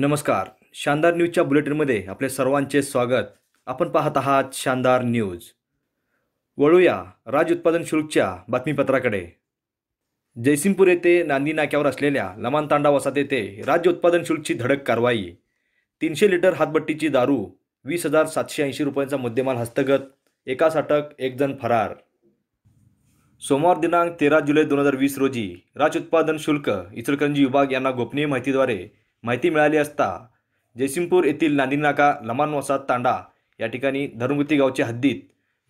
नमस्कार शानदार न्यूजच्या बुलेटिनमध्ये आपले सर्वांचे स्वागत आपण पाहत आहात शानदार न्यूज वळूया राज्य उत्पादन शुल्कच्या बातमीपत्राकडे जयसिंगपूर येथे नांदी नाक्यावर असलेल्या तांडा वसात येथे राज्य उत्पादन शुल्कची धडक कारवाई तीनशे लिटर हातबट्टीची दारू वीस हजार सातशे ऐंशी रुपयांचा मुद्देमाल हस्तगत एकाच अटक एक जण फरार सोमवार दिनांक तेरा जुलै दोन हजार वीस रोजी राज्य उत्पादन शुल्क इचलकरंजी विभाग यांना गोपनीय माहितीद्वारे माहिती मिळाली असता जयसिंगपूर येथील नांदीनाका लमानवासा तांडा या ठिकाणी धर्मगुती गावच्या हद्दीत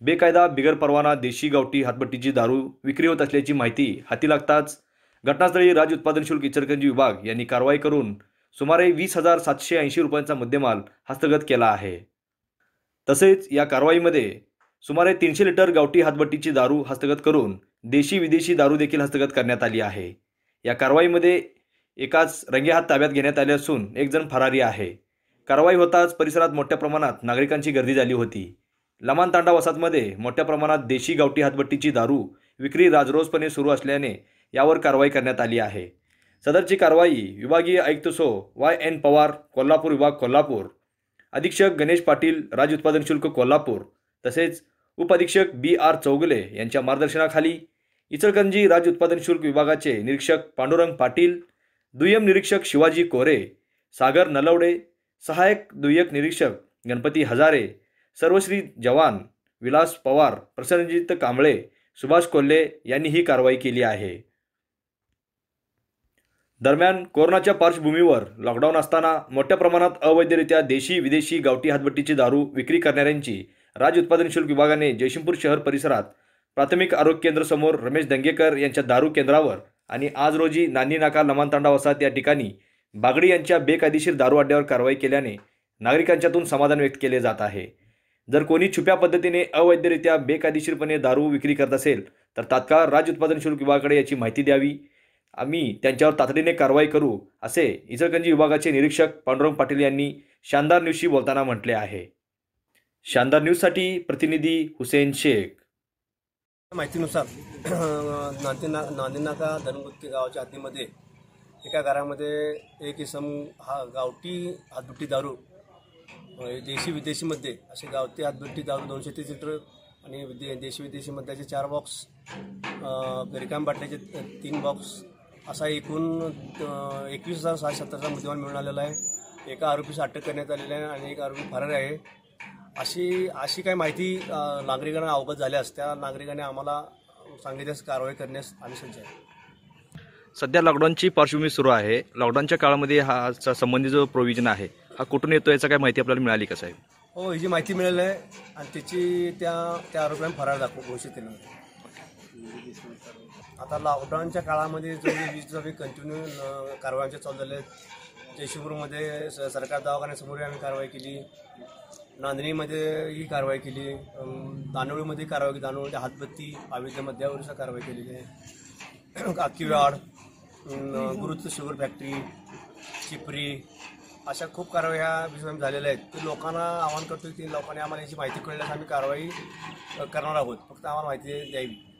बेकायदा बिगर परवाना देशी गावठी हातबट्टीची दारू विक्री होत असल्याची माहिती हाती लागताच घटनास्थळी राज्य उत्पादन शुल्क इचलकरंजी विभाग यांनी कारवाई करून सुमारे वीस हजार सातशे ऐंशी रुपयांचा मुद्देमाल हस्तगत केला आहे तसेच या कारवाईमध्ये सुमारे तीनशे लिटर गावठी हातबट्टीची दारू हस्तगत करून देशी विदेशी दारू देखील हस्तगत करण्यात आली आहे या कारवाईमध्ये एकाच रंगेहात ताब्यात घेण्यात आले असून एक जण फरारी आहे कारवाई होताच परिसरात मोठ्या प्रमाणात नागरिकांची गर्दी झाली होती लमान तांडा वसाहतमध्ये मोठ्या प्रमाणात देशी गावठी हातबट्टीची दारू विक्री राजरोसपणे सुरू असल्याने यावर कारवाई करण्यात आली आहे सदरची कारवाई विभागीय आयुक्त सो वाय एन पवार कोल्हापूर विभाग कोल्हापूर अधीक्षक गणेश पाटील राज्य उत्पादन शुल्क कोल्हापूर तसेच उपअधीक्षक बी आर चौगले यांच्या मार्गदर्शनाखाली इचलकंजी राज्य उत्पादन शुल्क विभागाचे निरीक्षक पांडुरंग पाटील दुय्यम निरीक्षक शिवाजी कोरे सागर नलवडे सहायक दुय्यक निरीक्षक गणपती हजारे सर्वश्री जवान विलास पवार प्रसन्नजित कांबळे सुभाष कोल्हे यांनी ही कारवाई केली आहे दरम्यान कोरोनाच्या पार्श्वभूमीवर लॉकडाऊन असताना मोठ्या प्रमाणात अवैधरित्या देशी विदेशी गावठी हातबट्टीची दारू विक्री करणाऱ्यांची राज्य उत्पादन शुल्क विभागाने जयसिंगपूर शहर परिसरात प्राथमिक आरोग्य केंद्रासमोर रमेश दंगेकर यांच्या दारू केंद्रावर आणि आज रोजी नानी नाका लमानतांडा वसाहत या ठिकाणी बागडी यांच्या बेकायदेशीर दारू अड्ड्यावर कारवाई केल्याने नागरिकांच्यातून समाधान व्यक्त केले जात आहे जर कोणी छुप्या पद्धतीने अवैधरित्या बेकायदेशीरपणे दारू विक्री करत असेल तर तात्काळ राज्य उत्पादन शुल्क विभागाकडे याची माहिती द्यावी आम्ही त्यांच्यावर तातडीने कारवाई करू असे इचलकंजी विभागाचे निरीक्षक पांडुरंग पाटील यांनी शानदार न्यूजशी बोलताना म्हटले आहे शानदार न्यूजसाठी प्रतिनिधी हुसेन शेख माहितीनुसार नांदेना नांदीनाका धनगुत्ती गावाच्या हद्दीमध्ये एका घरामध्ये एक इसम हा गावठी हातबुट्टी दारू देशी विदेशीमध्ये असे गावठी हातबुट्टी दारू दोनशे तीस लिटर आणि विदे देशी विदेशीमध्ये असे चार बॉक्स रिकाम बाटल्याचे तीन बॉक्स असा एकूण एकवीस हजार सहाशे सत्तरचा मुद्देमाल मिळून आलेला आहे एका आरोपीस अटक करण्यात आलेला आहे आणि एक आरोपी फरार आहे अशी अशी काही माहिती नागरिकांना अवगत झाल्यास त्या नागरिकांनी आम्हाला सांगितल्यास कारवाई करण्यास आम्ही सज्ज आहे सध्या लॉकडाऊनची पार्श्वभूमी सुरू आहे लॉकडाऊनच्या काळामध्ये हा संबंधी जो प्रोव्हिजन आहे हा कुठून येतो याचा काही माहिती आपल्याला मिळाली का आहे हो ही जी माहिती मिळाली आहे आणि त्याची त्या त्या आरोपीने फरार दाखव घोषित केलं आता लॉकडाऊनच्या काळामध्ये जो वीज जो कंटिन्यू कारवाई चालू झाल्या जयशिपूरमध्ये सरकार दवाखान्यासमोर आम्ही कारवाई केली नांदणीमध्ये ही कारवाई केली दानोळीमध्ये कारवाई केली दानोळीमध्ये हातबत्ती आवेच्या मध्यावरचा कारवाई केलेली आहे काकीवाड गुरुत्व शुगर फॅक्टरी चिपरी अशा खूप कारवाई ह्या झालेल्या आहेत ते लोकांना आवाहन करतो की लोकांनी आम्हाला याची माहिती कळल्यास आम्ही कारवाई करणार आहोत फक्त आम्हाला माहिती द्यावी